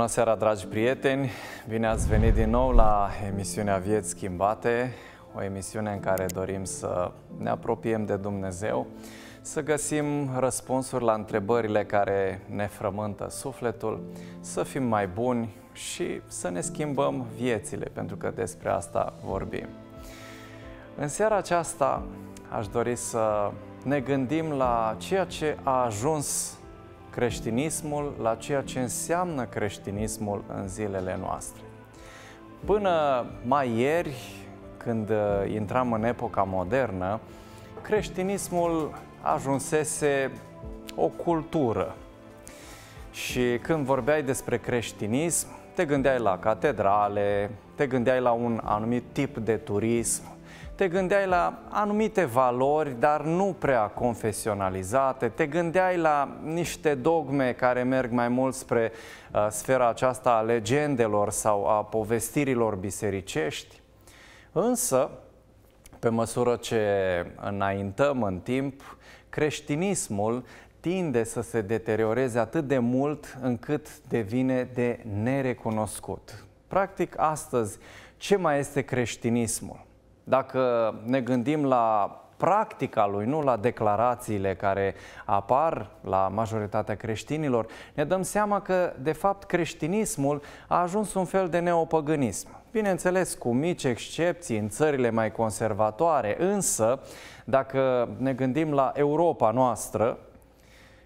Bună seara, dragi prieteni! Bine ați venit din nou la emisiunea Vieți Schimbate, o emisiune în care dorim să ne apropiem de Dumnezeu, să găsim răspunsuri la întrebările care ne frământă sufletul, să fim mai buni și să ne schimbăm viețile, pentru că despre asta vorbim. În seara aceasta aș dori să ne gândim la ceea ce a ajuns creștinismul la ceea ce înseamnă creștinismul în zilele noastre. Până mai ieri, când uh, intram în epoca modernă, creștinismul ajunsese o cultură. Și când vorbeai despre creștinism, te gândeai la catedrale, te gândeai la un anumit tip de turism, te gândeai la anumite valori, dar nu prea confesionalizate, te gândeai la niște dogme care merg mai mult spre uh, sfera aceasta a legendelor sau a povestirilor bisericești. Însă, pe măsură ce înaintăm în timp, creștinismul tinde să se deterioreze atât de mult încât devine de nerecunoscut. Practic, astăzi, ce mai este creștinismul? Dacă ne gândim la practica lui, nu la declarațiile care apar la majoritatea creștinilor, ne dăm seama că, de fapt, creștinismul a ajuns un fel de neopăgânism. Bineînțeles, cu mici excepții în țările mai conservatoare, însă, dacă ne gândim la Europa noastră,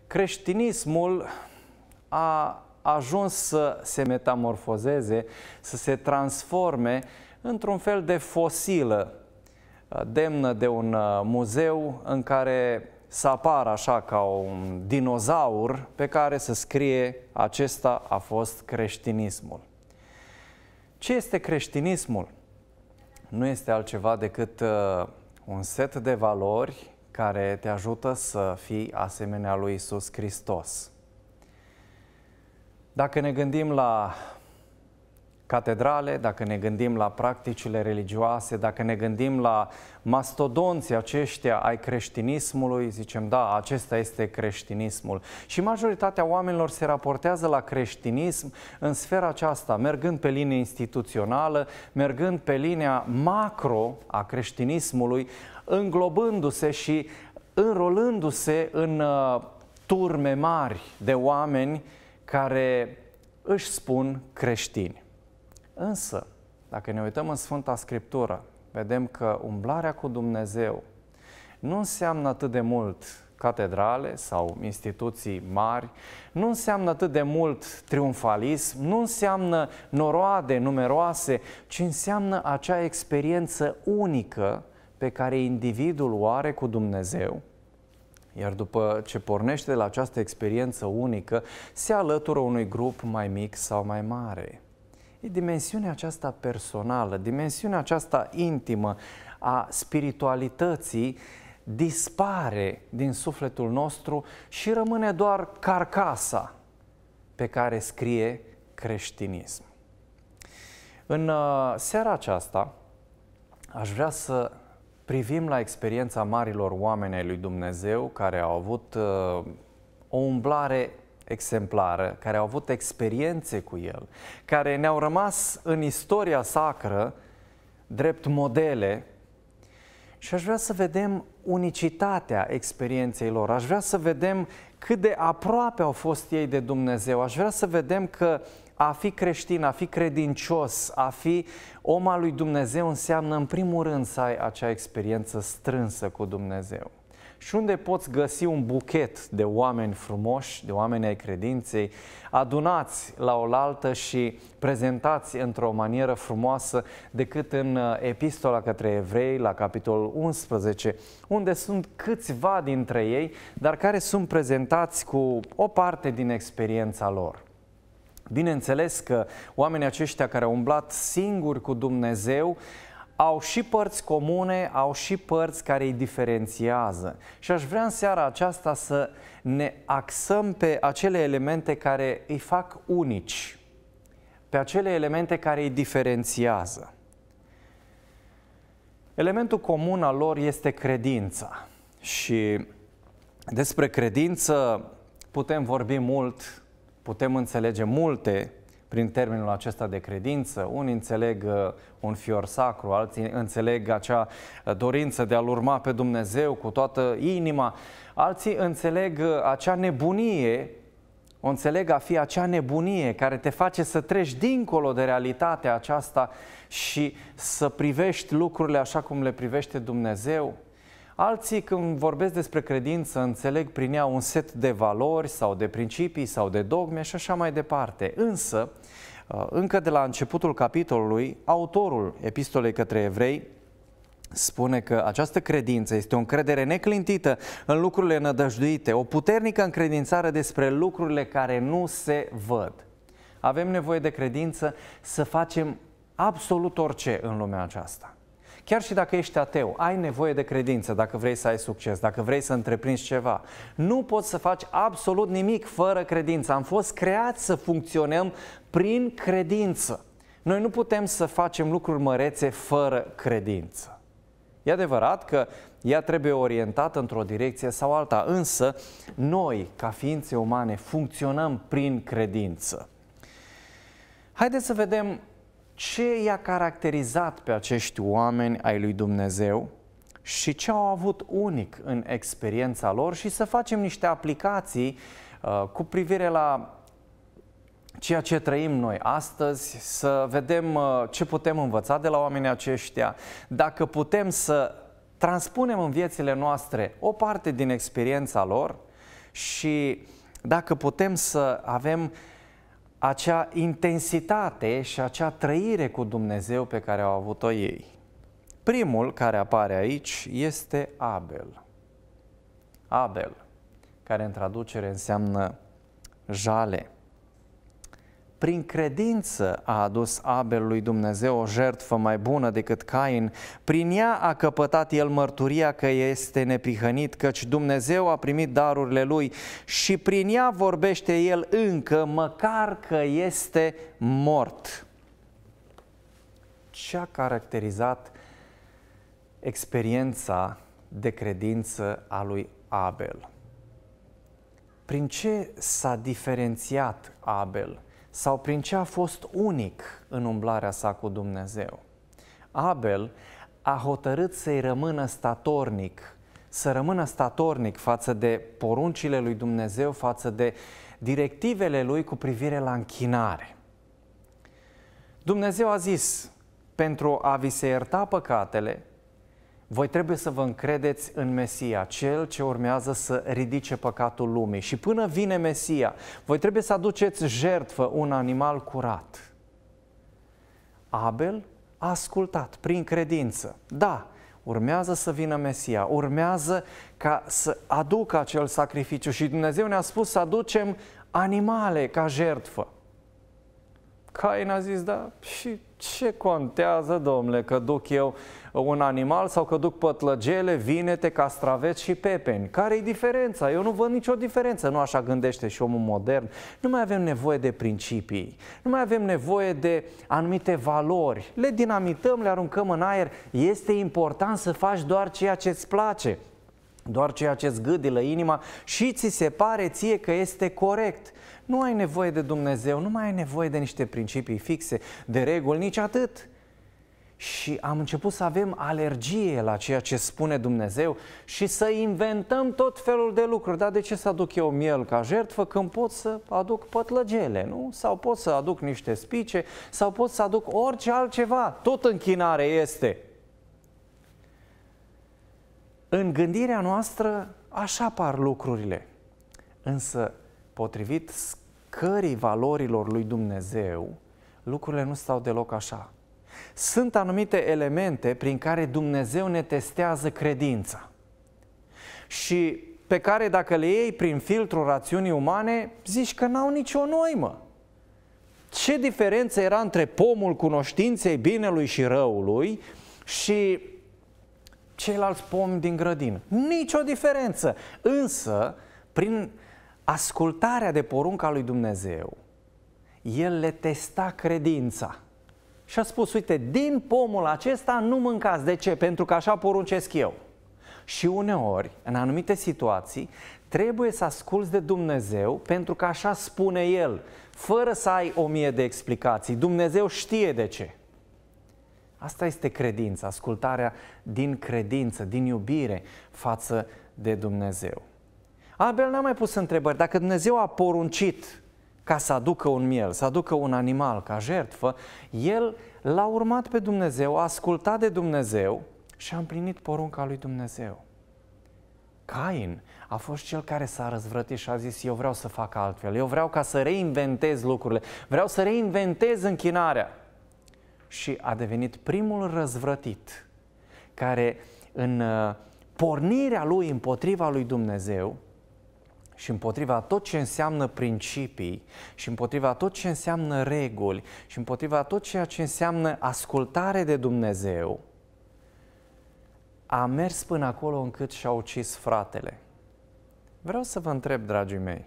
creștinismul a ajuns să se metamorfozeze, să se transforme într-un fel de fosilă uh, demnă de un uh, muzeu în care să apară așa ca un dinozaur pe care să scrie acesta a fost creștinismul. Ce este creștinismul? Nu este altceva decât uh, un set de valori care te ajută să fii asemenea lui Isus Hristos. Dacă ne gândim la catedrale, dacă ne gândim la practicile religioase, dacă ne gândim la mastodonții aceștia ai creștinismului, zicem, da, acesta este creștinismul. Și majoritatea oamenilor se raportează la creștinism în sfera aceasta, mergând pe linie instituțională, mergând pe linia macro a creștinismului, înglobându-se și înrolându-se în uh, turme mari de oameni care își spun creștini. Însă, dacă ne uităm în Sfânta Scriptură, vedem că umblarea cu Dumnezeu nu înseamnă atât de mult catedrale sau instituții mari, nu înseamnă atât de mult triumfalism, nu înseamnă noroade numeroase, ci înseamnă acea experiență unică pe care individul o are cu Dumnezeu, iar după ce pornește de la această experiență unică, se alătură unui grup mai mic sau mai mare. E dimensiunea aceasta personală, dimensiunea aceasta intimă a spiritualității dispare din sufletul nostru și rămâne doar carcasa pe care scrie creștinism. În uh, seara aceasta aș vrea să privim la experiența marilor oameni ai lui Dumnezeu care au avut uh, o umblare exemplară, care au avut experiențe cu el, care ne-au rămas în istoria sacră drept modele și aș vrea să vedem unicitatea experienței lor, aș vrea să vedem cât de aproape au fost ei de Dumnezeu, aș vrea să vedem că a fi creștin, a fi credincios, a fi om al lui Dumnezeu înseamnă în primul rând să ai acea experiență strânsă cu Dumnezeu și unde poți găsi un buchet de oameni frumoși, de oameni ai credinței, adunați la oaltă și prezentați într-o manieră frumoasă decât în uh, epistola către evrei la capitolul 11, unde sunt câțiva dintre ei, dar care sunt prezentați cu o parte din experiența lor. Bineînțeles că oamenii aceștia care au umblat singuri cu Dumnezeu au și părți comune, au și părți care îi diferențiază. Și aș vrea în seara aceasta să ne axăm pe acele elemente care îi fac unici, pe acele elemente care îi diferențiază. Elementul comun al lor este credința. Și despre credință putem vorbi mult, putem înțelege multe, prin termenul acesta de credință. Unii înțeleg uh, un fior sacru, alții înțeleg acea uh, dorință de a-L urma pe Dumnezeu cu toată inima, alții înțeleg uh, acea nebunie o înțeleg a fi acea nebunie care te face să treci dincolo de realitatea aceasta și să privești lucrurile așa cum le privește Dumnezeu. Alții, când vorbesc despre credință, înțeleg prin ea un set de valori sau de principii sau de dogme și așa mai departe. Însă, uh, încă de la începutul capitolului, autorul epistolei către evrei spune că această credință este o încredere neclintită în lucrurile nădăjduite, o puternică încredințare despre lucrurile care nu se văd. Avem nevoie de credință să facem absolut orice în lumea aceasta. Chiar și dacă ești ateu, ai nevoie de credință dacă vrei să ai succes, dacă vrei să întreprinzi ceva. Nu poți să faci absolut nimic fără credință. Am fost creați să funcționăm prin credință. Noi nu putem să facem lucruri mărețe fără credință. E adevărat că ea trebuie orientată într-o direcție sau alta, însă noi, ca ființe umane, funcționăm prin credință. Haideți să vedem ce i-a caracterizat pe acești oameni ai lui Dumnezeu și ce au avut unic în experiența lor și să facem niște aplicații uh, cu privire la ceea ce trăim noi astăzi, să vedem uh, ce putem învăța de la oamenii aceștia, dacă putem să transpunem în viețile noastre o parte din experiența lor și dacă putem să avem uh, acea intensitate și acea trăire cu Dumnezeu pe care au avut-o ei. Primul care apare aici este Abel. Abel, care în traducere înseamnă jale prin credință a adus Abel lui Dumnezeu o jertfă mai bună decât Cain, prin ea a căpătat el mărturia că este neprihănit, căci Dumnezeu a primit darurile lui și prin ea vorbește el încă, măcar că este mort. Ce a caracterizat experiența de credință a lui Abel? Prin ce s-a diferențiat Abel? sau prin ce a fost unic în umblarea sa cu Dumnezeu. Abel a hotărât să-i rămână statornic, să rămână statornic față de poruncile lui Dumnezeu, față de directivele lui cu privire la închinare. Dumnezeu a zis, pentru a vi se ierta păcatele, voi trebuie să vă încredeți în Mesia, cel ce urmează să ridice păcatul lumii. Și până vine Mesia, voi trebuie să aduceți jertfă un animal curat. Abel a ascultat prin credință. Da, urmează să vină Mesia, urmează ca să aducă acel sacrificiu și Dumnezeu ne-a spus să aducem animale ca jertfă. Cain a zis, da, și ce contează, domnule, că duc eu un animal sau că duc pătlăgele, vinete, castraveți și pepeni? Care-i diferența? Eu nu văd nicio diferență. Nu așa gândește și omul modern. Nu mai avem nevoie de principii. Nu mai avem nevoie de anumite valori. Le dinamităm, le aruncăm în aer. Este important să faci doar ceea ce îți place doar ceea ce îți gâdilă inima și ți se pare ție că este corect. Nu ai nevoie de Dumnezeu, nu mai ai nevoie de niște principii fixe, de reguli, nici atât. Și am început să avem alergie la ceea ce spune Dumnezeu și să inventăm tot felul de lucruri. Dar de ce să aduc eu miel ca jertfă când pot să aduc pătlăgele, nu? Sau pot să aduc niște spice, sau pot să aduc orice altceva. Tot închinare este. În gândirea noastră așa par lucrurile. Însă potrivit scării valorilor lui Dumnezeu, lucrurile nu stau deloc așa. Sunt anumite elemente prin care Dumnezeu ne testează credința și pe care dacă le iei prin filtrul rațiunii umane, zici că n-au nicio noimă. Ce diferență era între pomul cunoștinței binelui și răului și ceilalți pomi din grădină? Nicio diferență. Însă, prin ascultarea de porunca lui Dumnezeu, el le testa credința. Și a spus, uite, din pomul acesta nu mâncați. De ce? Pentru că așa poruncesc eu. Și uneori, în anumite situații, trebuie să asculți de Dumnezeu pentru că așa spune El, fără să ai o mie de explicații. Dumnezeu știe de ce. Asta este credința, ascultarea din credință, din iubire față de Dumnezeu. Abel n-a mai pus întrebări. Dacă Dumnezeu a poruncit ca să aducă un miel, să aducă un animal ca jertfă, el l-a urmat pe Dumnezeu, a ascultat de Dumnezeu și a împlinit porunca lui Dumnezeu. Cain a fost cel care s-a răzvrătit și a zis eu vreau să fac altfel, eu vreau ca să reinventez lucrurile, vreau să reinventez închinarea. Și a devenit primul răzvrătit care în uh, pornirea lui împotriva lui Dumnezeu și împotriva tot ce înseamnă principii și împotriva tot ce înseamnă reguli și împotriva tot ceea ce înseamnă ascultare de Dumnezeu, a mers până acolo încât și-a ucis fratele. Vreau să vă întreb, dragii mei,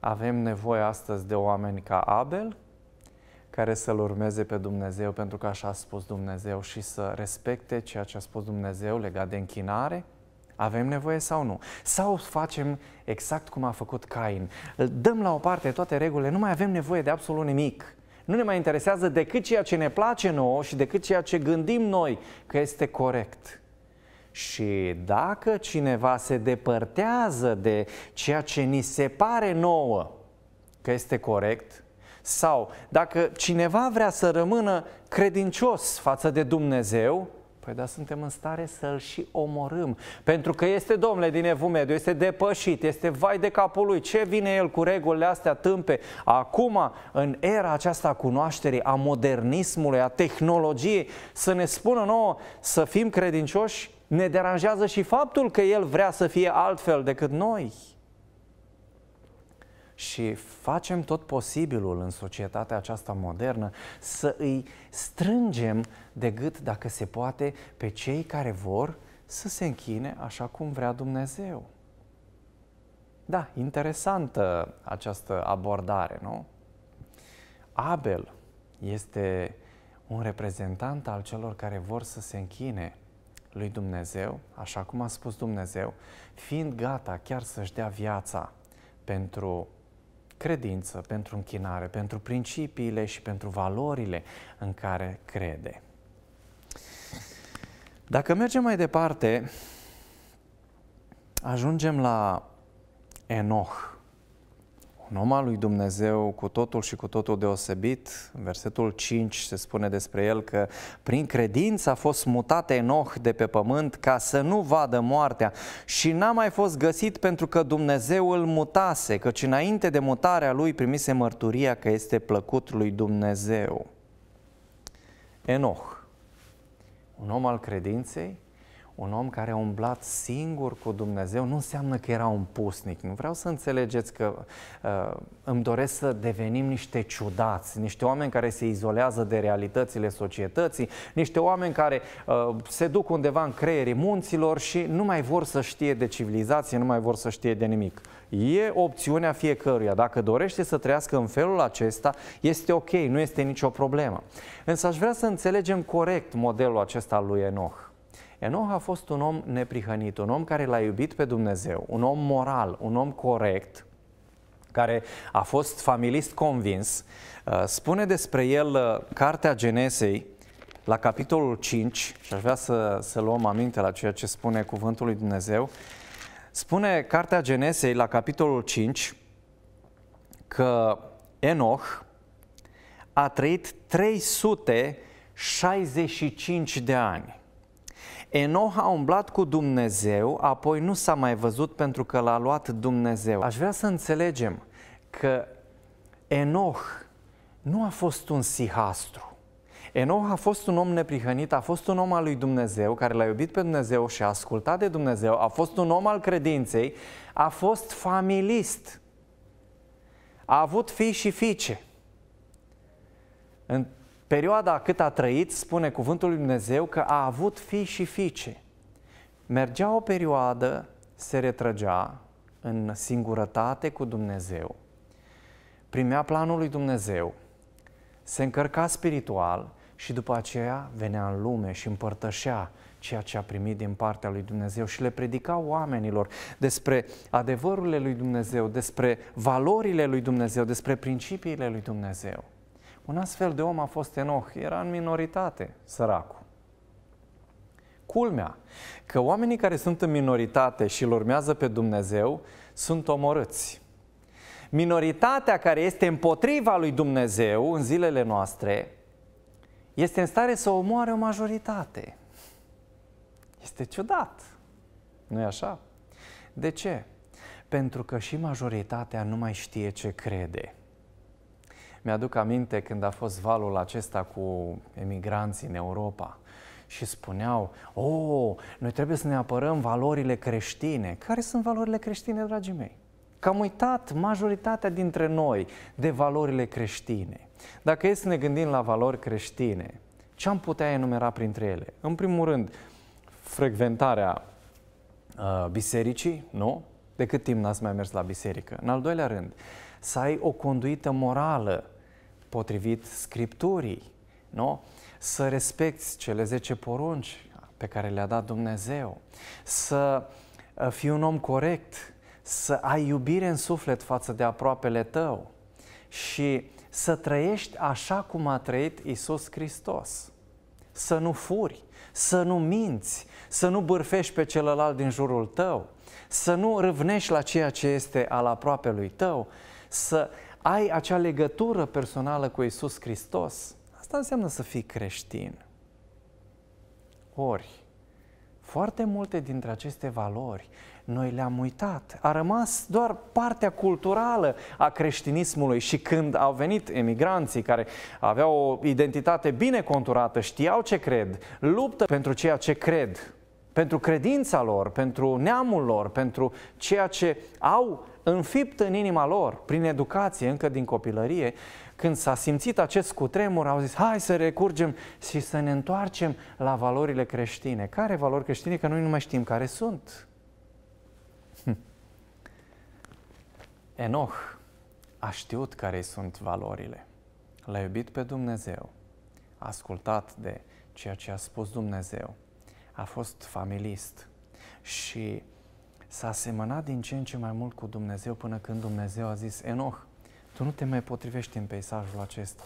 avem nevoie astăzi de oameni ca Abel, care să-L urmeze pe Dumnezeu pentru că așa a spus Dumnezeu și să respecte ceea ce a spus Dumnezeu legat de închinare? Avem nevoie sau nu? Sau facem exact cum a făcut Cain. Dăm la o parte toate regulile, nu mai avem nevoie de absolut nimic. Nu ne mai interesează decât ceea ce ne place nouă și decât ceea ce gândim noi că este corect. Și dacă cineva se depărtează de ceea ce ni se pare nouă că este corect, sau dacă cineva vrea să rămână credincios față de Dumnezeu, Păi da, suntem în stare să-l și omorâm. Pentru că este, domnule, din Evu mediu, este depășit, este vai de capul lui. Ce vine el cu regulile astea tâmpe? Acum, în era aceasta a cunoașterii, a modernismului, a tehnologiei, să ne spună nouă să fim credincioși, ne deranjează și faptul că el vrea să fie altfel decât noi și facem tot posibilul în societatea aceasta modernă să îi strângem de gât, dacă se poate, pe cei care vor să se închine așa cum vrea Dumnezeu. Da, interesantă această abordare, nu? Abel este un reprezentant al celor care vor să se închine lui Dumnezeu, așa cum a spus Dumnezeu, fiind gata chiar să-și dea viața pentru credință, pentru închinare, pentru principiile și pentru valorile în care crede. Dacă mergem mai departe, ajungem la Enoch un om al lui Dumnezeu cu totul și cu totul deosebit. În versetul 5 se spune despre el că prin credință a fost mutat Enoch de pe pământ ca să nu vadă moartea și n-a mai fost găsit pentru că Dumnezeu îl mutase, căci înainte de mutarea lui primise mărturia că este plăcut lui Dumnezeu. Enoch, un om al credinței, un om care a umblat singur cu Dumnezeu nu înseamnă că era un pusnic. Nu vreau să înțelegeți că uh, îmi doresc să devenim niște ciudați, niște oameni care se izolează de realitățile societății, niște oameni care uh, se duc undeva în creierii munților și nu mai vor să știe de civilizație, nu mai vor să știe de nimic. E opțiunea fiecăruia. Dacă dorește să trăiască în felul acesta, este ok, nu este nicio problemă. Însă aș vrea să înțelegem corect modelul acesta lui Enoch. Enoch a fost un om neprihănit, un om care l-a iubit pe Dumnezeu, un om moral, un om corect, care a fost familist convins. Uh, spune despre el uh, Cartea Genesei, la capitolul 5, și aș vrea să, să luăm aminte la ceea ce spune Cuvântul lui Dumnezeu, spune Cartea Genesei, la capitolul 5, că Enoch a trăit 365 de ani. Enoch a umblat cu Dumnezeu, apoi nu s-a mai văzut pentru că l-a luat Dumnezeu. Aș vrea să înțelegem că Enoch nu a fost un sihastru. Enoch a fost un om neprihănit, a fost un om al lui Dumnezeu, care l-a iubit pe Dumnezeu și a ascultat de Dumnezeu, a fost un om al credinței, a fost familist, a avut fii și fiice. Perioada cât a trăit, spune cuvântul lui Dumnezeu că a avut fii și fiice. Mergea o perioadă, se retrăgea în singurătate cu Dumnezeu, primea planul lui Dumnezeu, se încărca spiritual și după aceea venea în lume și împărtășea ceea ce a primit din partea lui Dumnezeu și le predica oamenilor despre adevărurile lui Dumnezeu, despre valorile lui Dumnezeu, despre principiile lui Dumnezeu. Un astfel de om a fost Enoch, era în minoritate, săracul. Culmea, că oamenii care sunt în minoritate și îl urmează pe Dumnezeu sunt omorâți. Minoritatea care este împotriva lui Dumnezeu în zilele noastre este în stare să omoare o majoritate. Este ciudat, nu e așa? De ce? Pentru că și majoritatea nu mai știe ce crede. Mi-aduc aminte când a fost valul acesta cu emigranții în Europa și spuneau, oh, noi trebuie să ne apărăm valorile creștine. Care sunt valorile creștine, dragii mei? Că am uitat majoritatea dintre noi de valorile creștine. Dacă e să ne gândim la valori creștine, ce am putea enumera printre ele? În primul rând, frecventarea uh, bisericii, nu? De cât timp n-ați mai mers la biserică? În al doilea rând, să ai o conduită morală potrivit Scripturii, nu? Să respecti cele 10 porunci pe care le-a dat Dumnezeu, să uh, fii un om corect, să ai iubire în suflet față de aproapele tău și să trăiești așa cum a trăit Isus Hristos. Să nu furi, să nu minți, să nu bârfești pe celălalt din jurul tău, să nu râvnești la ceea ce este al aproapelui tău, să ai acea legătură personală cu Isus Hristos, asta înseamnă să fii creștin. Ori, foarte multe dintre aceste valori noi le-am uitat. A rămas doar partea culturală a creștinismului și când au venit emigranții care aveau o identitate bine conturată, știau ce cred, luptă pentru ceea ce cred, pentru credința lor, pentru neamul lor, pentru ceea ce au înfipt în inima lor, prin educație, încă din copilărie, când s-a simțit acest cutremur, au zis, hai să recurgem și să ne întoarcem la valorile creștine. Care valori creștine? Că noi nu mai știm care sunt. Hm. Enoch a știut care sunt valorile. L-a iubit pe Dumnezeu, a ascultat de ceea ce a spus Dumnezeu, a fost familist și s-a asemănat din ce în ce mai mult cu Dumnezeu până când Dumnezeu a zis, Enoch, tu nu te mai potrivești în peisajul acesta.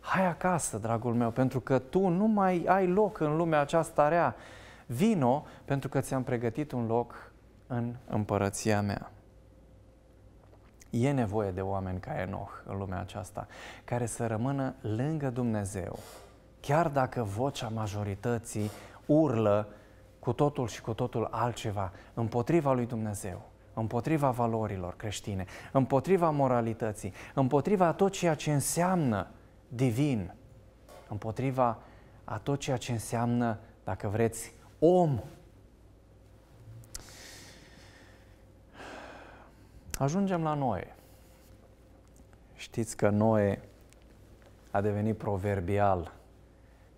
Hai acasă, dragul meu, pentru că tu nu mai ai loc în lumea aceasta rea. Vino, pentru că ți-am pregătit un loc în împărăția mea. E nevoie de oameni ca Enoch în lumea aceasta, care să rămână lângă Dumnezeu, chiar dacă vocea majorității urlă cu totul și cu totul altceva, împotriva lui Dumnezeu, împotriva valorilor creștine, împotriva moralității, împotriva a tot ceea ce înseamnă divin, împotriva a tot ceea ce înseamnă, dacă vreți, om. Ajungem la Noe. Știți că Noe a devenit proverbial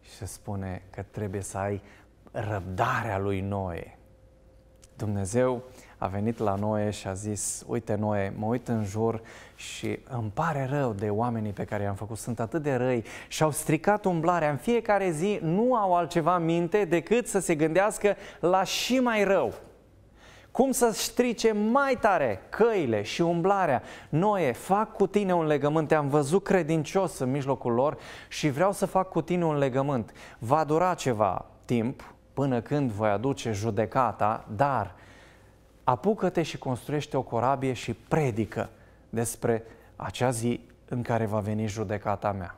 și se spune că trebuie să ai răbdarea lui Noe. Dumnezeu a venit la Noe și a zis, uite Noe, mă uit în jur și îmi pare rău de oamenii pe care i-am făcut, sunt atât de răi și au stricat umblarea în fiecare zi, nu au altceva în minte decât să se gândească la și mai rău. Cum să strice mai tare căile și umblarea? Noe, fac cu tine un legământ, te-am văzut credincios în mijlocul lor și vreau să fac cu tine un legământ. Va dura ceva timp, până când voi aduce judecata, dar apucă-te și construiește o corabie și predică despre acea zi în care va veni judecata mea.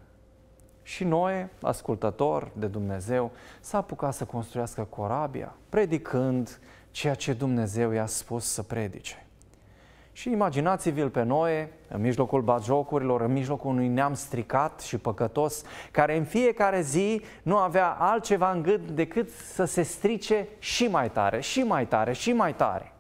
Și Noe, ascultător de Dumnezeu, s-a apucat să construiască corabia, predicând ceea ce Dumnezeu i-a spus să predice. Și imaginați vă l pe Noe, în mijlocul bajocurilor, în mijlocul unui neam stricat și păcătos, care în fiecare zi nu avea altceva în gând decât să se strice și mai tare, și mai tare, și mai tare.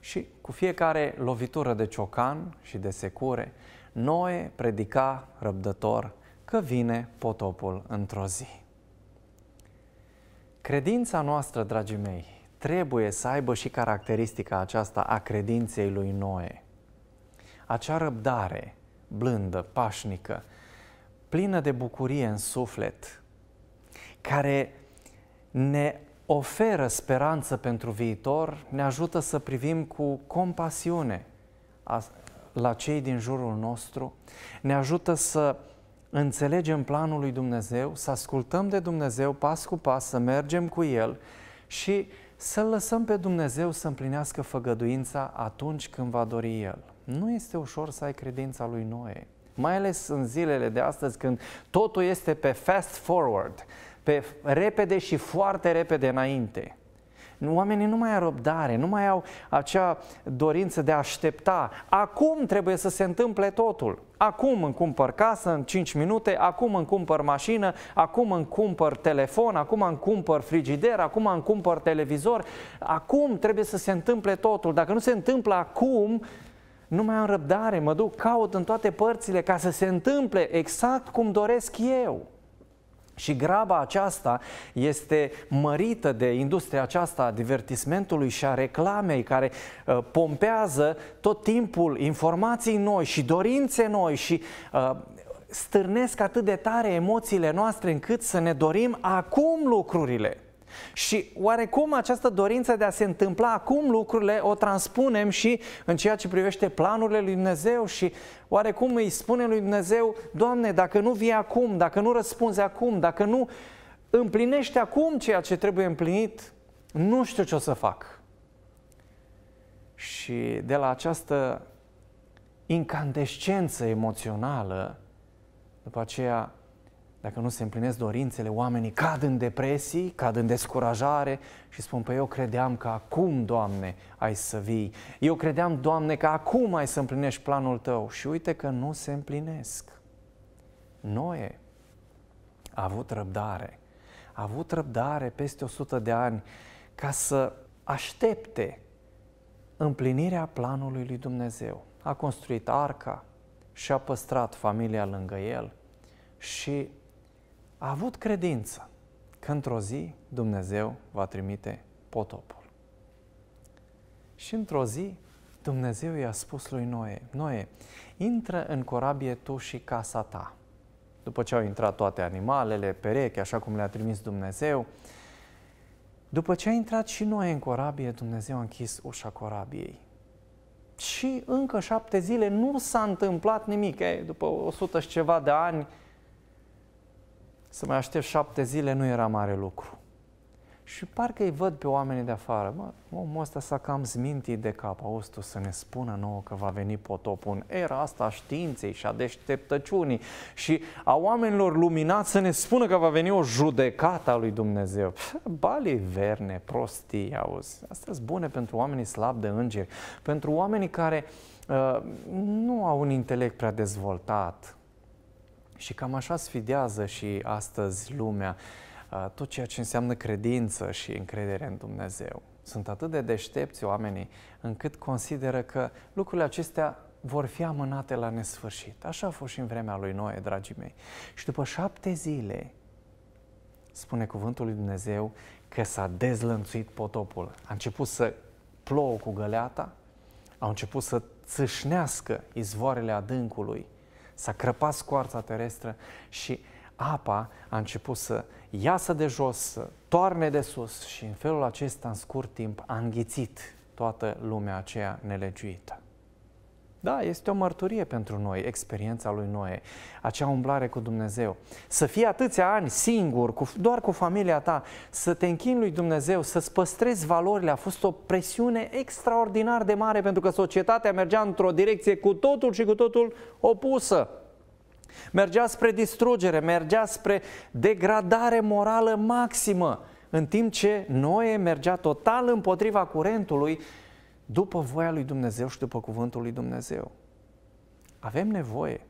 Și cu fiecare lovitură de ciocan și de secure, Noe predica răbdător că vine potopul într-o zi. Credința noastră, dragii mei, trebuie să aibă și caracteristica aceasta a credinței lui Noe. Acea răbdare blândă, pașnică, plină de bucurie în suflet, care ne oferă speranță pentru viitor, ne ajută să privim cu compasiune la cei din jurul nostru, ne ajută să înțelegem planul lui Dumnezeu, să ascultăm de Dumnezeu pas cu pas, să mergem cu El și să lăsăm pe Dumnezeu să împlinească făgăduința atunci când va dori El. Nu este ușor să ai credința lui Noe, mai ales în zilele de astăzi când totul este pe fast forward, pe repede și foarte repede înainte. Oamenii nu mai au răbdare, nu mai au acea dorință de a aștepta. Acum trebuie să se întâmple totul. Acum îmi cumpăr casă în 5 minute, acum îmi cumpăr mașină, acum îmi cumpăr telefon, acum îmi cumpăr frigider, acum îmi cumpăr televizor. Acum trebuie să se întâmple totul. Dacă nu se întâmplă acum, nu mai am răbdare, mă duc, caut în toate părțile ca să se întâmple exact cum doresc eu. Și graba aceasta este mărită de industria aceasta a divertismentului și a reclamei care uh, pompează tot timpul informații noi și dorințe noi și uh, stârnesc atât de tare emoțiile noastre încât să ne dorim acum lucrurile. Și oarecum această dorință de a se întâmpla acum lucrurile o transpunem și în ceea ce privește planurile lui Dumnezeu și oarecum îi spunem lui Dumnezeu, Doamne, dacă nu vii acum, dacă nu răspunzi acum, dacă nu împlinești acum ceea ce trebuie împlinit, nu știu ce o să fac. Și de la această incandescență emoțională, după aceea dacă nu se împlinesc dorințele, oamenii cad în depresii, cad în descurajare și spun, pe păi, eu credeam că acum, Doamne, ai să vii. Eu credeam, Doamne, că acum ai să împlinești planul Tău. Și uite că nu se împlinesc. Noe a avut răbdare. A avut răbdare peste 100 de ani ca să aștepte împlinirea planului lui Dumnezeu. A construit arca și a păstrat familia lângă el și a avut credință că într-o zi Dumnezeu va trimite potopul. Și într-o zi Dumnezeu i-a spus lui Noe, Noe, intră în corabie tu și casa ta. După ce au intrat toate animalele, perechi, așa cum le-a trimis Dumnezeu, după ce a intrat și Noe în corabie, Dumnezeu a închis ușa corabiei. Și încă șapte zile nu s-a întâmplat nimic. E, după 100 și ceva de ani, să mai aștept șapte zile nu era mare lucru. Și parcă îi văd pe oamenii de afară. Mă, omul ăsta s-a cam zmintit de cap, auzi tu, să ne spună nouă că va veni potopul în era asta a științei și a deșteptăciunii și a oamenilor luminați să ne spună că va veni o judecată a lui Dumnezeu. Bali verne, prostii, auzi. Astea sunt bune pentru oamenii slabi de îngeri, pentru oamenii care uh, nu au un intelect prea dezvoltat, și cam așa sfidează și astăzi lumea tot ceea ce înseamnă credință și încredere în Dumnezeu. Sunt atât de deștepți oamenii încât consideră că lucrurile acestea vor fi amânate la nesfârșit. Așa a fost și în vremea lui Noe, dragii mei. Și după șapte zile, spune cuvântul lui Dumnezeu că s-a dezlănțuit potopul. A început să plouă cu găleata, au început să țâșnească izvoarele adâncului s-a crăpat scoarța terestră și apa a început să iasă de jos, să toarne de sus și în felul acesta, în scurt timp, a înghițit toată lumea aceea nelegiuită. Da, este o mărturie pentru noi, experiența lui Noe, acea umblare cu Dumnezeu. Să fii atâția ani singur, cu, doar cu familia ta, să te închini lui Dumnezeu, să-ți păstrezi valorile, a fost o presiune extraordinar de mare pentru că societatea mergea într-o direcție cu totul și cu totul opusă. Mergea spre distrugere, mergea spre degradare morală maximă, în timp ce Noe mergea total împotriva curentului după voia lui Dumnezeu și după cuvântul lui Dumnezeu. Avem nevoie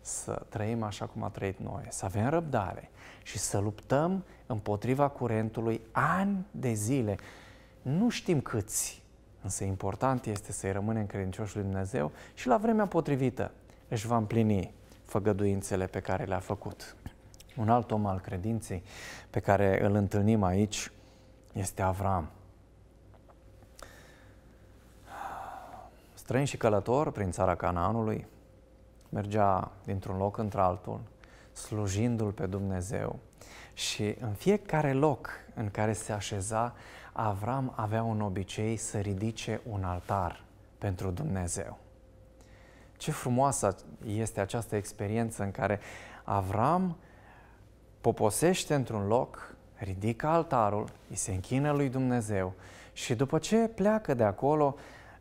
să trăim așa cum a trăit noi, să avem răbdare și să luptăm împotriva curentului ani de zile. Nu știm câți, însă important este să-i rămânem credincioși lui Dumnezeu și la vremea potrivită își va împlini făgăduințele pe care le-a făcut. Un alt om al credinței pe care îl întâlnim aici este Avram. străin și călător prin țara Canaanului, mergea dintr-un loc într-altul, slujindu-L pe Dumnezeu. Și în fiecare loc în care se așeza, Avram avea un obicei să ridice un altar pentru Dumnezeu. Ce frumoasă este această experiență în care Avram poposește într-un loc, ridică altarul, îi se închină lui Dumnezeu și după ce pleacă de acolo,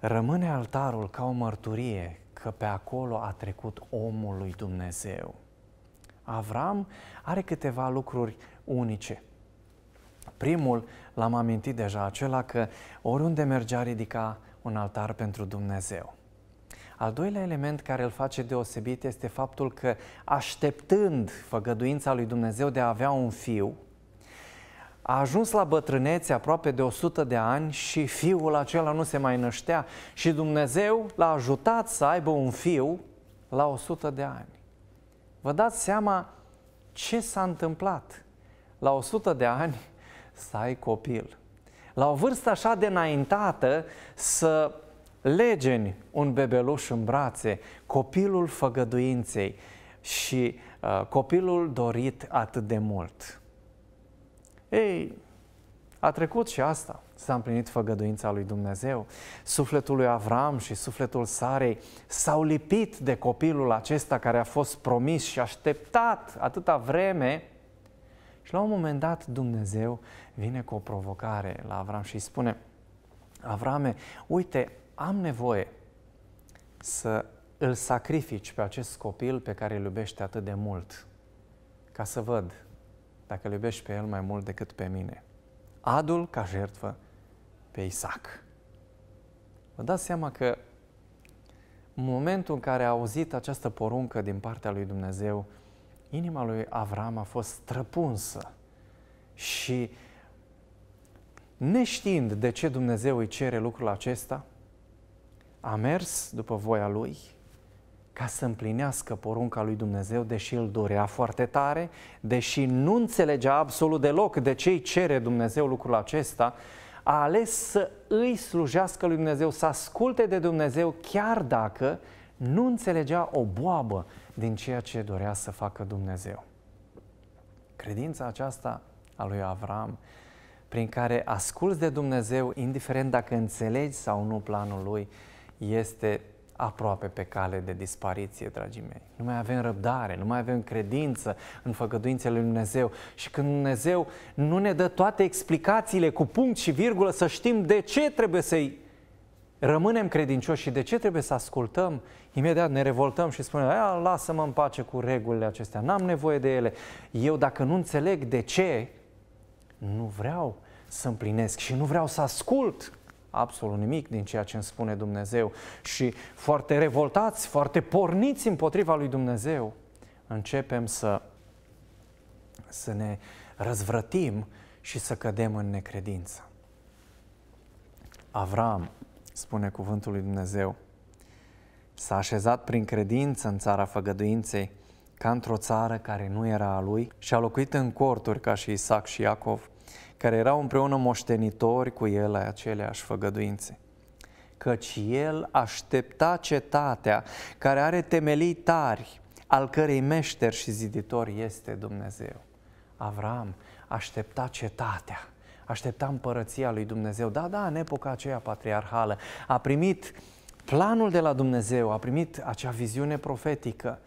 rămâne altarul ca o mărturie că pe acolo a trecut omul lui Dumnezeu. Avram are câteva lucruri unice. Primul, l-am amintit deja, acela că oriunde mergea ridica un altar pentru Dumnezeu. Al doilea element care îl face deosebit este faptul că așteptând făgăduința lui Dumnezeu de a avea un fiu, a ajuns la bătrânețe aproape de 100 de ani și fiul acela nu se mai năștea și Dumnezeu l-a ajutat să aibă un fiu la 100 de ani. Vă dați seama ce s-a întâmplat la 100 de ani să ai copil. La o vârstă așa de înaintată să legeni un bebeluș în brațe, copilul făgăduinței și uh, copilul dorit atât de mult. Ei, a trecut și asta. S-a împlinit făgăduința lui Dumnezeu. Sufletul lui Avram și sufletul Sarei s-au lipit de copilul acesta care a fost promis și așteptat atâta vreme. Și la un moment dat Dumnezeu vine cu o provocare la Avram și îi spune Avrame, uite, am nevoie să îl sacrifici pe acest copil pe care îl iubește atât de mult, ca să văd dacă îl iubești pe el mai mult decât pe mine. Adul ca jertfă pe Isaac. Vă dați seama că în momentul în care a auzit această poruncă din partea lui Dumnezeu, inima lui Avram a fost străpunsă și neștiind de ce Dumnezeu îi cere lucrul acesta, a mers după voia lui, ca să împlinească porunca lui Dumnezeu, deși îl dorea foarte tare, deși nu înțelegea absolut deloc de ce îi cere Dumnezeu lucrul acesta, a ales să îi slujească lui Dumnezeu, să asculte de Dumnezeu, chiar dacă nu înțelegea o boabă din ceea ce dorea să facă Dumnezeu. Credința aceasta a lui Avram, prin care asculți de Dumnezeu, indiferent dacă înțelegi sau nu planul lui, este aproape pe cale de dispariție, dragii mei. Nu mai avem răbdare, nu mai avem credință în făgăduințele lui Dumnezeu. Și când Dumnezeu nu ne dă toate explicațiile cu punct și virgulă să știm de ce trebuie să-i rămânem credincioși și de ce trebuie să ascultăm, imediat ne revoltăm și spunem, aia, lasă-mă în pace cu regulile acestea, n-am nevoie de ele. Eu dacă nu înțeleg de ce, nu vreau să împlinesc și nu vreau să ascult absolut nimic din ceea ce îmi spune Dumnezeu și foarte revoltați, foarte porniți împotriva lui Dumnezeu, începem să, să ne răzvrătim și să cădem în necredință. Avram, spune cuvântul lui Dumnezeu, s-a așezat prin credință în țara făgăduinței, ca într-o țară care nu era a lui și a locuit în corturi ca și Isaac și Iacov, care erau împreună moștenitori cu el ai aceleași făgăduințe. Căci el aștepta cetatea care are temelii tari, al cărei meșter și ziditor este Dumnezeu. Avram aștepta cetatea, aștepta împărăția lui Dumnezeu. Da, da, în epoca aceea patriarhală a primit planul de la Dumnezeu, a primit acea viziune profetică,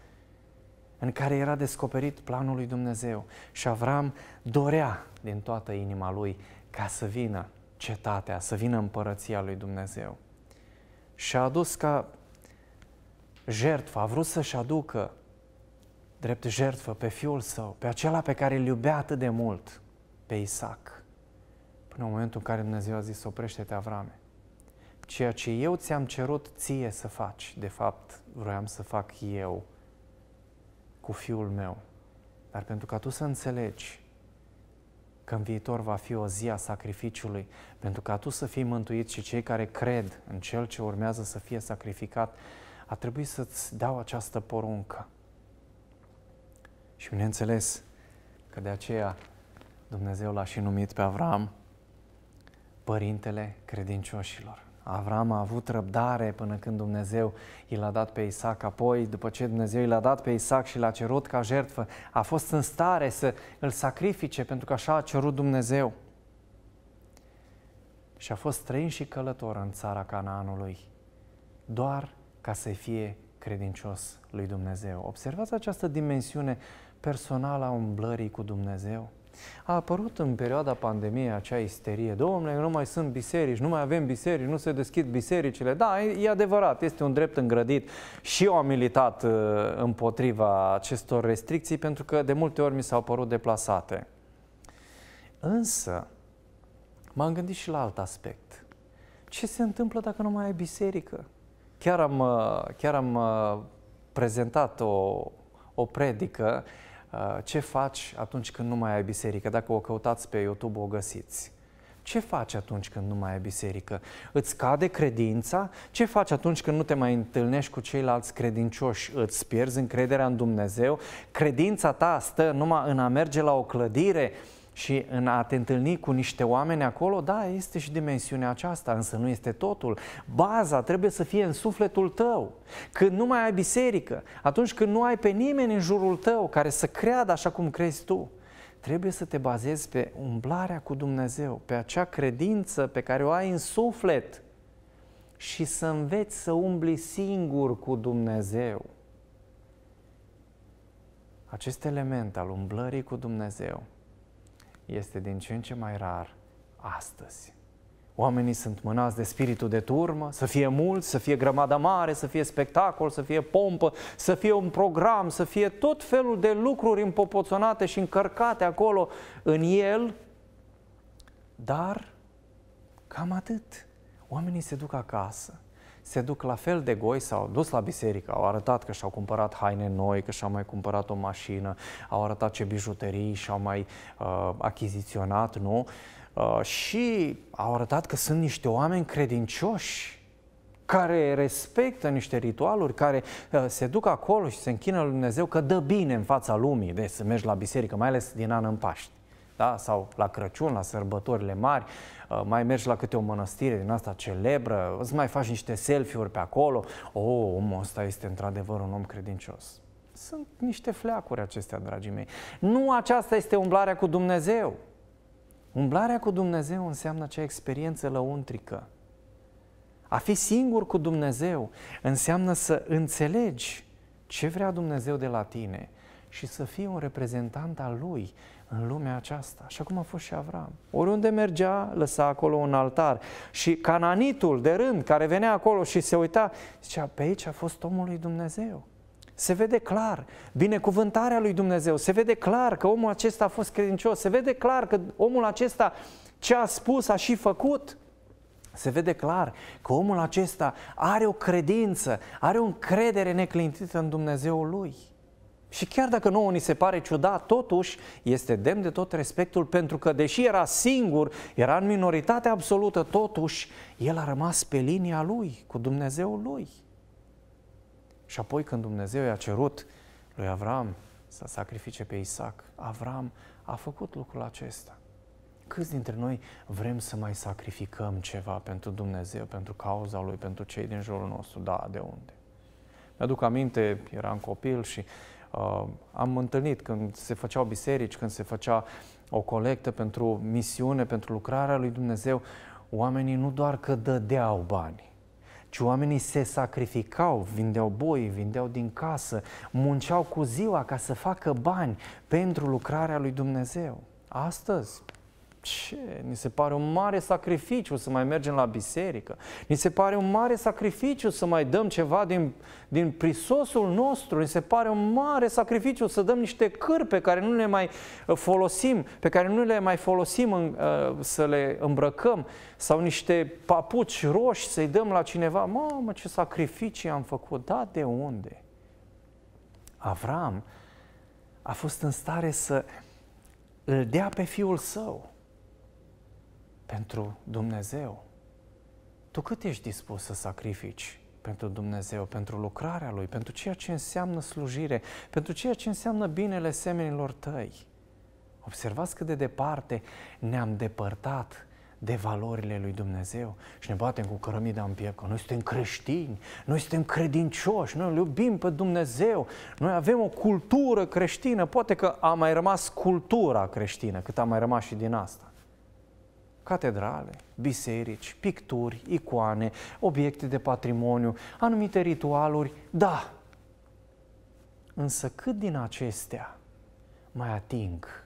în care era descoperit planul lui Dumnezeu. Și Avram dorea din toată inima lui ca să vină cetatea, să vină împărăția lui Dumnezeu. Și a adus ca jertfă, a vrut să-și aducă drept jertfă pe fiul său, pe acela pe care îl iubea atât de mult, pe Isaac. Până în momentul în care Dumnezeu a zis, oprește-te, Avrame. Ceea ce eu ți-am cerut ție să faci, de fapt, vroiam să fac eu cu fiul meu, dar pentru ca tu să înțelegi că în viitor va fi o zi a sacrificiului, pentru ca tu să fii mântuit și cei care cred în cel ce urmează să fie sacrificat, a trebuit să-ți dau această poruncă. Și bineînțeles că de aceea Dumnezeu l-a și numit pe Avram Părintele Credincioșilor. Avram a avut răbdare până când Dumnezeu i l-a dat pe Isaac, apoi după ce Dumnezeu i l-a dat pe Isaac și l-a cerut ca jertfă, a fost în stare să îl sacrifice pentru că așa a cerut Dumnezeu. Și a fost străin și călător în țara Canaanului, doar ca să fie credincios lui Dumnezeu. Observați această dimensiune personală a umblării cu Dumnezeu. A apărut în perioada pandemiei acea isterie. Domnule, nu mai sunt biserici, nu mai avem biserici, nu se deschid bisericile. Da, e adevărat, este un drept îngrădit. Și eu am militat uh, împotriva acestor restricții pentru că de multe ori mi s-au părut deplasate. Însă, m-am gândit și la alt aspect. Ce se întâmplă dacă nu mai ai biserică? Chiar am, uh, chiar am uh, prezentat o, o predică uh, Uh, ce faci atunci când nu mai ai biserică? Dacă o căutați pe YouTube, o găsiți. Ce faci atunci când nu mai ai biserică? Îți cade credința? Ce faci atunci când nu te mai întâlnești cu ceilalți credincioși? Îți pierzi încrederea în Dumnezeu? Credința ta stă numai în a merge la o clădire? Și în a te întâlni cu niște oameni acolo, da, este și dimensiunea aceasta, însă nu este totul. Baza trebuie să fie în sufletul tău. Când nu mai ai biserică, atunci când nu ai pe nimeni în jurul tău care să creadă așa cum crezi tu, trebuie să te bazezi pe umblarea cu Dumnezeu, pe acea credință pe care o ai în suflet și să înveți să umbli singur cu Dumnezeu. Acest element al umblării cu Dumnezeu este din ce în ce mai rar astăzi. Oamenii sunt mânați de spiritul de turmă, să fie mult, să fie grămadă mare, să fie spectacol, să fie pompă, să fie un program, să fie tot felul de lucruri împopoțonate și încărcate acolo în el, dar cam atât. Oamenii se duc acasă se duc la fel de goi, s-au dus la biserică, au arătat că și-au cumpărat haine noi, că și-au mai cumpărat o mașină, au arătat ce bijuterii și-au mai uh, achiziționat, nu? Uh, și au arătat că sunt niște oameni credincioși care respectă niște ritualuri, care uh, se duc acolo și se închină lui Dumnezeu că dă bine în fața lumii, de să mergi la biserică, mai ales din an în Paști da? sau la Crăciun, la sărbătorile mari, uh, mai mergi la câte o mănăstire din asta celebră, îți mai faci niște selfie-uri pe acolo, o, oh, omul ăsta este într-adevăr un om credincios. Sunt niște fleacuri acestea, dragii mei. Nu aceasta este umblarea cu Dumnezeu. Umblarea cu Dumnezeu înseamnă acea experiență lăuntrică. A fi singur cu Dumnezeu înseamnă să înțelegi ce vrea Dumnezeu de la tine și să fii un reprezentant al Lui în lumea aceasta. Și acum a fost și Avram. Oriunde mergea, lăsa acolo un altar. Și cananitul de rând, care venea acolo și se uita, zicea, pe aici a fost omul lui Dumnezeu. Se vede clar binecuvântarea lui Dumnezeu, se vede clar că omul acesta a fost credincios, se vede clar că omul acesta ce a spus a și făcut. Se vede clar că omul acesta are o credință, are o încredere neclintită în Dumnezeul lui. Și chiar dacă nouă ni se pare ciudat, totuși este demn de tot respectul pentru că, deși era singur, era în minoritate absolută, totuși el a rămas pe linia lui, cu Dumnezeul lui. Și apoi când Dumnezeu i-a cerut lui Avram să sacrifice pe Isaac, Avram a făcut lucrul acesta. Câți dintre noi vrem să mai sacrificăm ceva pentru Dumnezeu, pentru cauza Lui, pentru cei din jurul nostru? Da, de unde? Mi-aduc aminte, eram copil și Uh, am întâlnit când se făceau biserici, când se făcea o colectă pentru misiune, pentru lucrarea lui Dumnezeu, oamenii nu doar că dădeau bani, ci oamenii se sacrificau, vindeau boi, vindeau din casă, munceau cu ziua ca să facă bani pentru lucrarea lui Dumnezeu. Astăzi, ce? Ni se pare un mare sacrificiu să mai mergem la biserică. Ni se pare un mare sacrificiu să mai dăm ceva din, din prisosul nostru. Ni se pare un mare sacrificiu să dăm niște cârpe pe care nu le mai uh, folosim, pe care nu le mai folosim în, uh, să le îmbrăcăm, sau niște papuci roși să-i dăm la cineva. Mamă, ce sacrificii am făcut! Da, de unde? Avram a fost în stare să îl dea pe fiul său pentru Dumnezeu? Tu cât ești dispus să sacrifici pentru Dumnezeu, pentru lucrarea Lui, pentru ceea ce înseamnă slujire, pentru ceea ce înseamnă binele semenilor tăi? Observați cât de departe ne-am depărtat de valorile lui Dumnezeu și ne batem cu cărămida în piept că noi suntem creștini, noi suntem credincioși, noi îl iubim pe Dumnezeu, noi avem o cultură creștină, poate că a mai rămas cultura creștină, cât a mai rămas și din asta catedrale, biserici, picturi, icoane, obiecte de patrimoniu, anumite ritualuri, da. Însă cât din acestea mai ating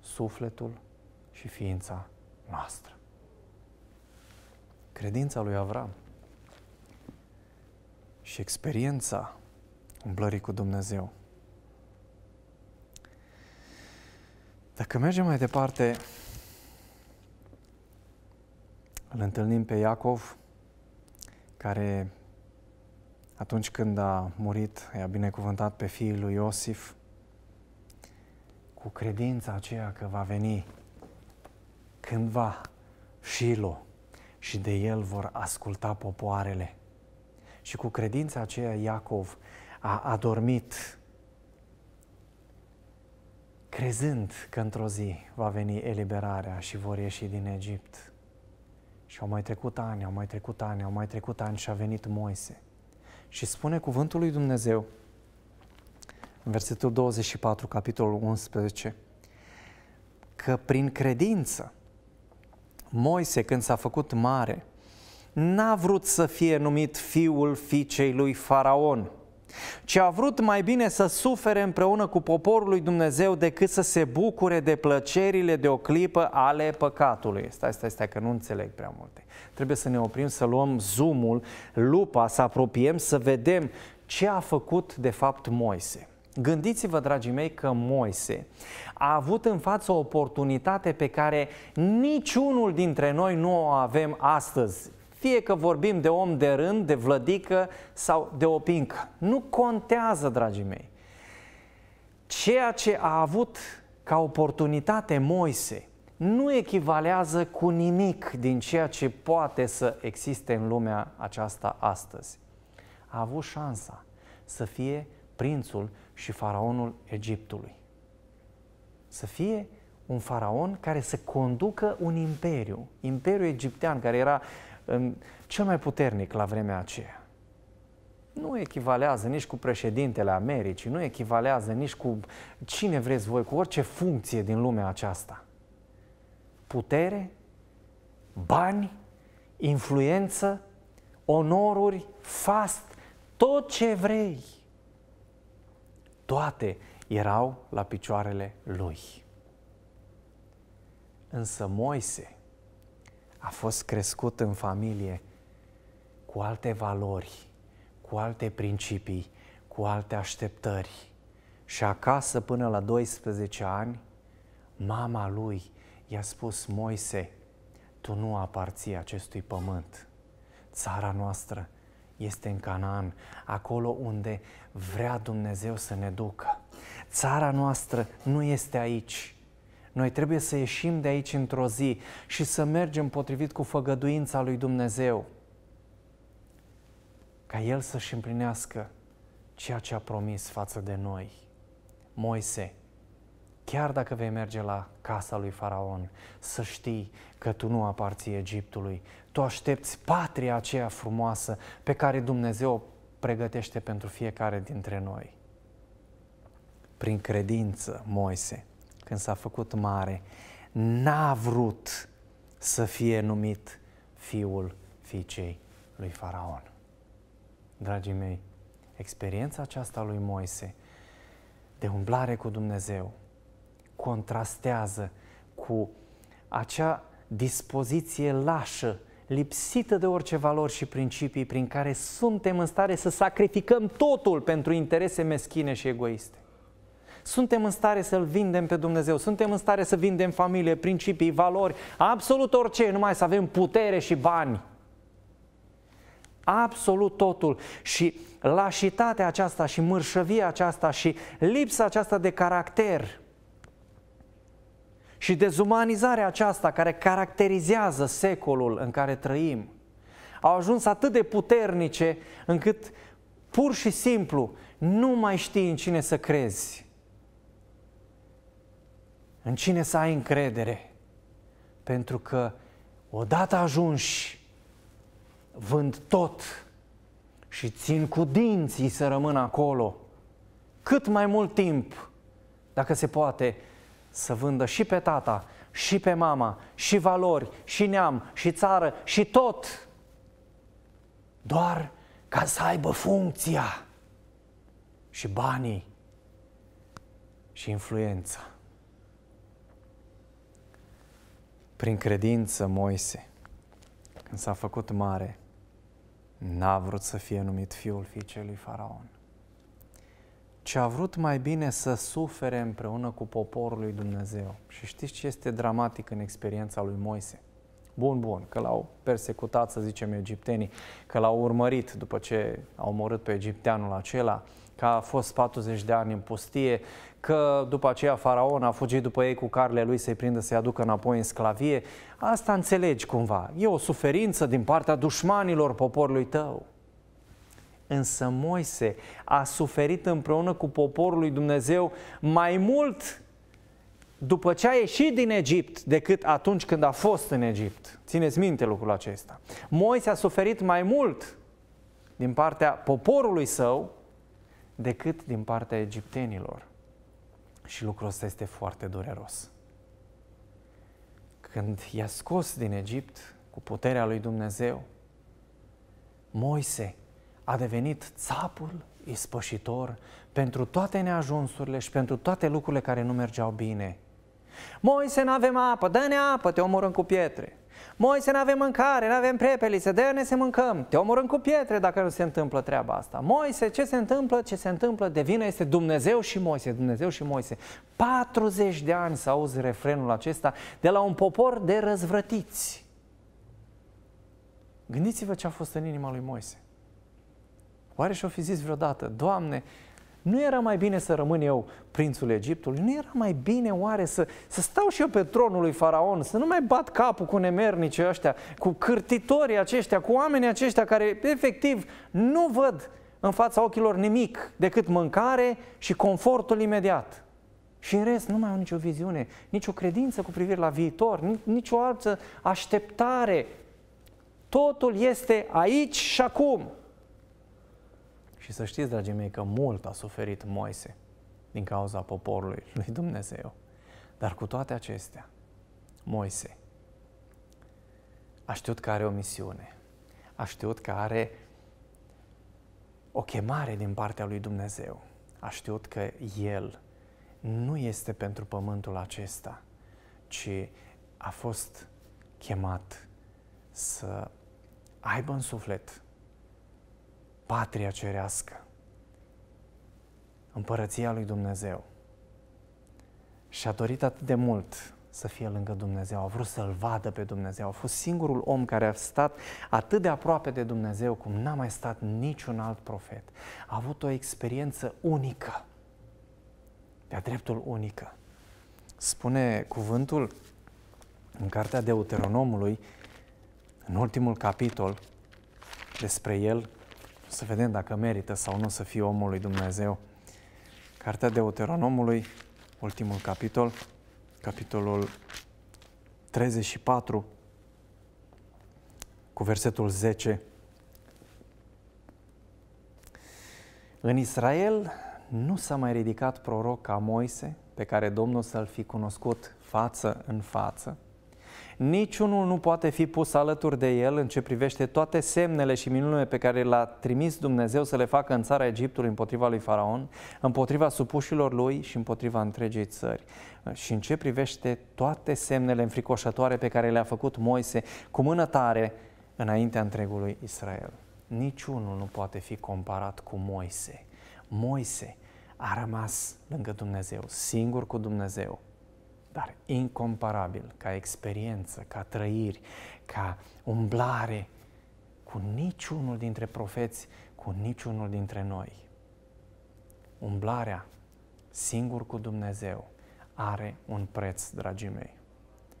sufletul și ființa noastră? Credința lui Avram și experiența umblării cu Dumnezeu. Dacă mergem mai departe, îl întâlnim pe Iacov, care atunci când a murit, i-a binecuvântat pe fiul lui Iosif, cu credința aceea că va veni cândva Shilo și de el vor asculta popoarele. Și cu credința aceea Iacov a adormit, crezând că într-o zi va veni eliberarea și vor ieși din Egipt. Și au mai trecut ani, au mai trecut ani, au mai trecut ani și a venit Moise. Și spune cuvântul lui Dumnezeu, în versetul 24, capitolul 11, că prin credință Moise, când s-a făcut mare, n-a vrut să fie numit fiul fiicei lui Faraon, ci a vrut mai bine să sufere împreună cu poporul lui Dumnezeu decât să se bucure de plăcerile de o clipă ale păcatului. Stai, stai, stai, că nu înțeleg prea multe. Trebuie să ne oprim, să luăm zoomul, lupa, să apropiem, să vedem ce a făcut de fapt Moise. Gândiți-vă, dragii mei, că Moise a avut în față o oportunitate pe care niciunul dintre noi nu o avem astăzi. Fie că vorbim de om de rând, de vlădică sau de opincă. Nu contează, dragii mei. Ceea ce a avut ca oportunitate Moise nu echivalează cu nimic din ceea ce poate să existe în lumea aceasta astăzi. A avut șansa să fie prințul și faraonul Egiptului. Să fie un faraon care să conducă un imperiu, imperiul egiptean, care era uh, cel mai puternic la vremea aceea. Nu echivalează nici cu președintele Americii, nu echivalează nici cu cine vreți voi, cu orice funcție din lumea aceasta. Putere, bani, influență, onoruri, fast, tot ce vrei. Toate erau la picioarele lui. Însă Moise, a fost crescut în familie cu alte valori, cu alte principii, cu alte așteptări. Și acasă, până la 12 ani, mama lui i-a spus, Moise, tu nu aparții acestui pământ. Țara noastră este în Canaan, acolo unde vrea Dumnezeu să ne ducă. Țara noastră nu este aici. Noi trebuie să ieșim de aici într-o zi și să mergem potrivit cu făgăduința lui Dumnezeu, ca El să-și împlinească ceea ce a promis față de noi. Moise, chiar dacă vei merge la casa lui Faraon, să știi că tu nu aparții Egiptului. Tu aștepți patria aceea frumoasă pe care Dumnezeu o pregătește pentru fiecare dintre noi. Prin credință, Moise, când s-a făcut mare, n-a vrut să fie numit fiul fiicei lui Faraon. Dragii mei, experiența aceasta lui Moise de umblare cu Dumnezeu contrastează cu acea dispoziție lașă, lipsită de orice valori și principii prin care suntem în stare să sacrificăm totul pentru interese meschine și egoiste. Suntem în stare să-L vindem pe Dumnezeu, suntem în stare să vindem familie, principii, valori, absolut orice, numai să avem putere și bani. Absolut totul. Și lașitatea aceasta și mărșăvia aceasta și lipsa aceasta de caracter și dezumanizarea aceasta care caracterizează secolul în care trăim, au ajuns atât de puternice încât pur și simplu nu mai știi în cine să crezi în cine să ai încredere. Pentru că odată ajunși, vând tot și țin cu dinții să rămân acolo, cât mai mult timp, dacă se poate, să vândă și pe tata, și pe mama, și valori, și neam, și țară, și tot, doar ca să aibă funcția și banii și influența. Prin credință, Moise, când s-a făcut mare, n-a vrut să fie numit fiul fiicei lui Faraon, Ce a vrut mai bine să sufere împreună cu poporul lui Dumnezeu. Și știți ce este dramatic în experiența lui Moise? Bun, bun, că l-au persecutat, să zicem, egiptenii, că l-au urmărit după ce au omorât pe egipteanul acela, că a fost 40 de ani în pustie, că după aceea faraon a fugit după ei cu carle lui să-i prindă să-i aducă înapoi în sclavie. Asta înțelegi cumva. E o suferință din partea dușmanilor poporului tău. Însă Moise a suferit împreună cu poporul lui Dumnezeu mai mult după ce a ieșit din Egipt decât atunci când a fost în Egipt. Țineți minte lucrul acesta. Moise a suferit mai mult din partea poporului său decât din partea egiptenilor. Și lucrul ăsta este foarte dureros. Când i-a scos din Egipt cu puterea lui Dumnezeu, Moise a devenit țapul ispășitor pentru toate neajunsurile și pentru toate lucrurile care nu mergeau bine. Moise, nu avem apă, dă-ne apă, te omorăm cu pietre. Moise, nu avem mâncare, nu avem prepelițe, de ne să mâncăm. Te omorâm cu pietre dacă nu se întâmplă treaba asta. Moise, ce se întâmplă? Ce se întâmplă? De vină este Dumnezeu și Moise, Dumnezeu și Moise. 40 de ani să auzi refrenul acesta de la un popor de răzvrătiți. Gândiți-vă ce a fost în inima lui Moise. Oare și-o fi zis vreodată, Doamne, nu era mai bine să rămân eu prințul Egiptului? Nu era mai bine oare să, să stau și eu pe tronul lui Faraon, să nu mai bat capul cu nemernicii ăștia, cu cârtitorii aceștia, cu oamenii aceștia care efectiv nu văd în fața ochilor nimic decât mâncare și confortul imediat. Și în rest nu mai au nicio viziune, nicio credință cu privire la viitor, nicio altă așteptare. Totul este aici și acum. Și să știți, dragii mei, că mult a suferit Moise din cauza poporului lui Dumnezeu. Dar cu toate acestea, Moise a știut că are o misiune, a știut că are o chemare din partea lui Dumnezeu, a știut că el nu este pentru pământul acesta, ci a fost chemat să aibă în suflet patria cerească, împărăția lui Dumnezeu. Și a dorit atât de mult să fie lângă Dumnezeu, a vrut să-L vadă pe Dumnezeu. A fost singurul om care a stat atât de aproape de Dumnezeu cum n-a mai stat niciun alt profet. A avut o experiență unică, de-a dreptul unică. Spune cuvântul în cartea Deuteronomului, în ultimul capitol, despre el, să vedem dacă merită sau nu să fie omul lui Dumnezeu. Cartea Deuteronomului, ultimul capitol, capitolul 34, cu versetul 10. În Israel nu s-a mai ridicat proroc ca Moise, pe care Domnul să-l fi cunoscut față în față, niciunul nu poate fi pus alături de el în ce privește toate semnele și minunile pe care le-a trimis Dumnezeu să le facă în țara Egiptului împotriva lui Faraon, împotriva supușilor lui și împotriva întregii țări. Și în ce privește toate semnele înfricoșătoare pe care le-a făcut Moise cu mână tare înaintea întregului Israel. Niciunul nu poate fi comparat cu Moise. Moise a rămas lângă Dumnezeu, singur cu Dumnezeu, dar incomparabil ca experiență, ca trăiri, ca umblare cu niciunul dintre profeți, cu niciunul dintre noi. Umblarea singur cu Dumnezeu are un preț, dragii mei,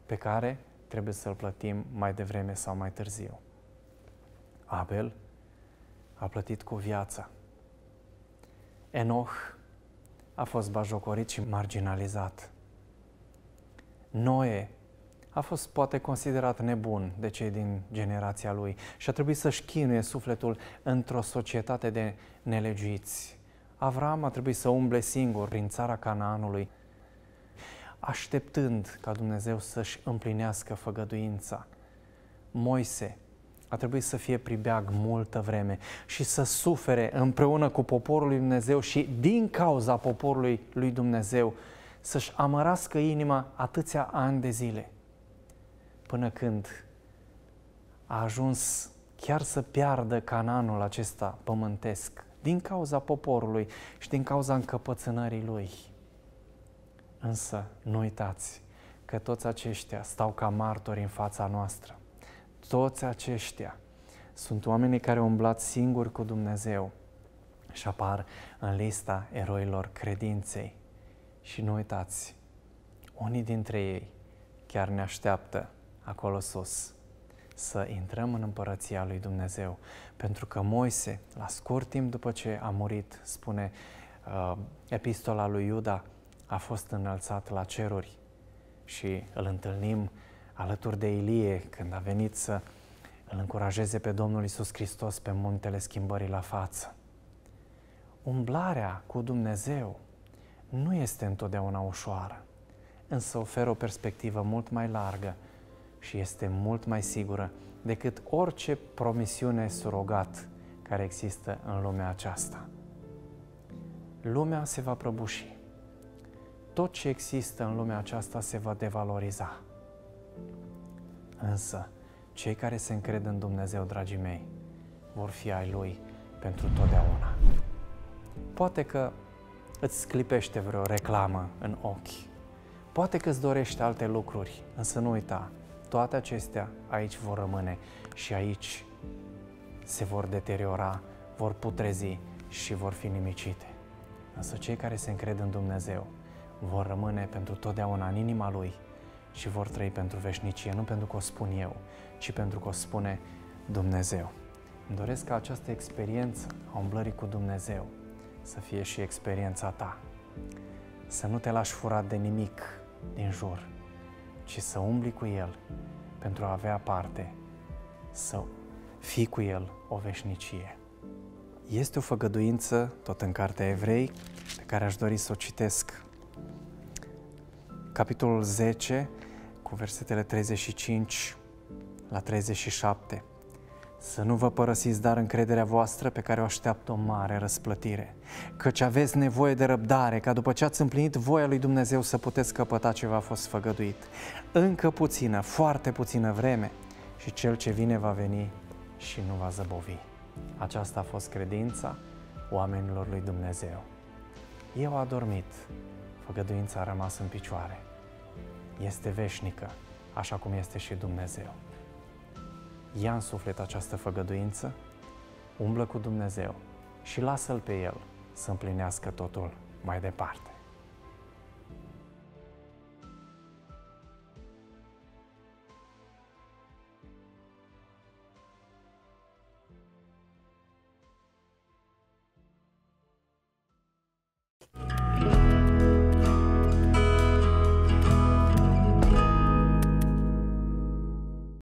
pe care trebuie să-l plătim mai devreme sau mai târziu. Abel a plătit cu viața. Enoch a fost bajocorit și marginalizat. Noe a fost poate considerat nebun de cei din generația lui și a trebuit să-și chinuie sufletul într-o societate de nelegiți. Avram a trebuit să umble singur prin țara Canaanului, așteptând ca Dumnezeu să-și împlinească făgăduința. Moise a trebuit să fie pribeag multă vreme și să sufere împreună cu poporul lui Dumnezeu și din cauza poporului lui Dumnezeu să-și amărască inima atâția ani de zile, până când a ajuns chiar să piardă Cananul acesta pământesc din cauza poporului și din cauza încăpățânării lui. Însă nu uitați că toți aceștia stau ca martori în fața noastră. Toți aceștia sunt oamenii care au umblat singuri cu Dumnezeu și apar în lista eroilor credinței. Și nu uitați, unii dintre ei chiar ne așteaptă acolo sus să intrăm în împărăția lui Dumnezeu. Pentru că Moise, la scurt timp după ce a murit, spune uh, epistola lui Iuda, a fost înălțat la ceruri și îl întâlnim alături de Ilie când a venit să îl încurajeze pe Domnul Isus Hristos pe muntele schimbării la față. Umblarea cu Dumnezeu nu este întotdeauna ușoară, însă oferă o perspectivă mult mai largă și este mult mai sigură decât orice promisiune surogat care există în lumea aceasta. Lumea se va prăbuși. Tot ce există în lumea aceasta se va devaloriza. Însă, cei care se încred în Dumnezeu, dragii mei, vor fi ai Lui pentru totdeauna. Poate că îți sclipește vreo reclamă în ochi. Poate că îți dorești alte lucruri, însă nu uita, toate acestea aici vor rămâne și aici se vor deteriora, vor putrezi și vor fi nimicite. Însă cei care se încred în Dumnezeu vor rămâne pentru totdeauna în inima Lui și vor trăi pentru veșnicie, nu pentru că o spun eu, ci pentru că o spune Dumnezeu. Îmi doresc ca această experiență a umblării cu Dumnezeu să fie și experiența ta. Să nu te lași furat de nimic din jur, ci să umbli cu El pentru a avea parte, să fii cu El o veșnicie. Este o făgăduință, tot în Cartea Evrei, pe care aș dori să o citesc. Capitolul 10, cu versetele 35 la 37. Să nu vă părăsiți dar încrederea voastră pe care o așteaptă o mare răsplătire, căci aveți nevoie de răbdare ca după ce ați împlinit voia lui Dumnezeu să puteți căpăta ce v-a fost făgăduit. Încă puțină, foarte puțină vreme și cel ce vine va veni și nu va zăbovi. Aceasta a fost credința oamenilor lui Dumnezeu. Eu a dormit, făgăduința a rămas în picioare. Este veșnică, așa cum este și Dumnezeu ia în suflet această făgăduință, umblă cu Dumnezeu și lasă-L pe El să împlinească totul mai departe.